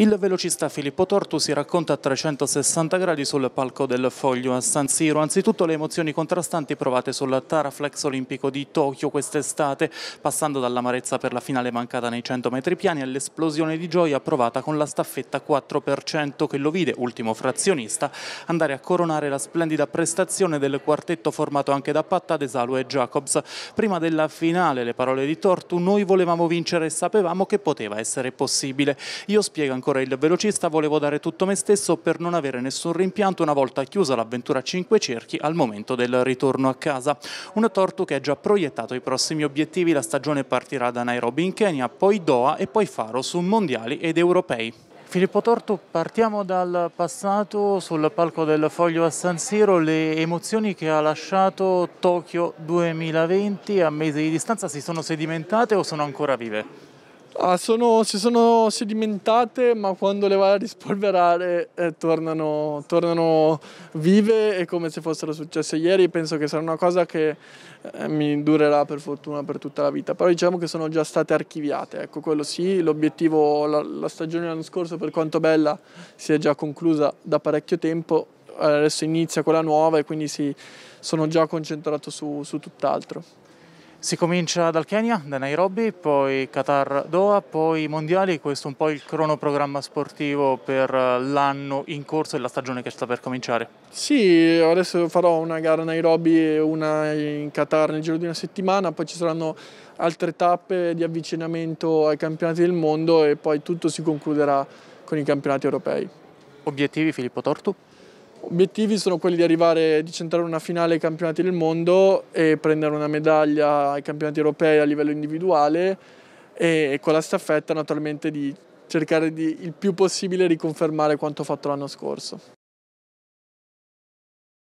Il velocista Filippo Tortu si racconta a 360 gradi sul palco del Foglio a San Siro. Anzitutto le emozioni contrastanti provate sul Taraflex olimpico di Tokyo quest'estate, passando dall'amarezza per la finale mancata nei 100 metri piani all'esplosione di gioia provata con la staffetta 4% che lo vide, ultimo frazionista, andare a coronare la splendida prestazione del quartetto formato anche da Patta, Desalu e Jacobs. Prima della finale, le parole di Tortu, noi volevamo vincere e sapevamo che poteva essere possibile. Io spiego ancora ancora il velocista, volevo dare tutto me stesso per non avere nessun rimpianto una volta chiusa l'avventura a 5 cerchi al momento del ritorno a casa. Una Tortu che ha già proiettato i prossimi obiettivi, la stagione partirà da Nairobi in Kenya, poi Doha e poi Faro su mondiali ed europei. Filippo Tortu, partiamo dal passato sul palco del Foglio a San Siro, le emozioni che ha lasciato Tokyo 2020 a mesi di distanza si sono sedimentate o sono ancora vive? Ah, sono, si sono sedimentate, ma quando le vai a rispolverare eh, tornano, tornano, vive e come se fossero successe ieri. Penso che sarà una cosa che eh, mi durerà per fortuna per tutta la vita. Però diciamo che sono già state archiviate, ecco quello sì. L'obiettivo, la, la stagione dell'anno scorso, per quanto bella, si è già conclusa da parecchio tempo. Adesso inizia quella nuova e quindi si, sono già concentrato su, su tutt'altro. Si comincia dal Kenya, da Nairobi, poi Qatar Doha, poi i mondiali, questo è un po' il cronoprogramma sportivo per eh, l'anno in corso e la stagione che sta per cominciare. Sì, adesso farò una gara a Nairobi e una in Qatar nel giro di una settimana, poi ci saranno altre tappe di avvicinamento ai campionati del mondo e poi tutto si concluderà con i campionati europei. Obiettivi Filippo Tortu? Obiettivi sono quelli di arrivare, di centrare una finale ai campionati del mondo e prendere una medaglia ai campionati europei a livello individuale e con la staffetta naturalmente di cercare di il più possibile riconfermare quanto fatto l'anno scorso.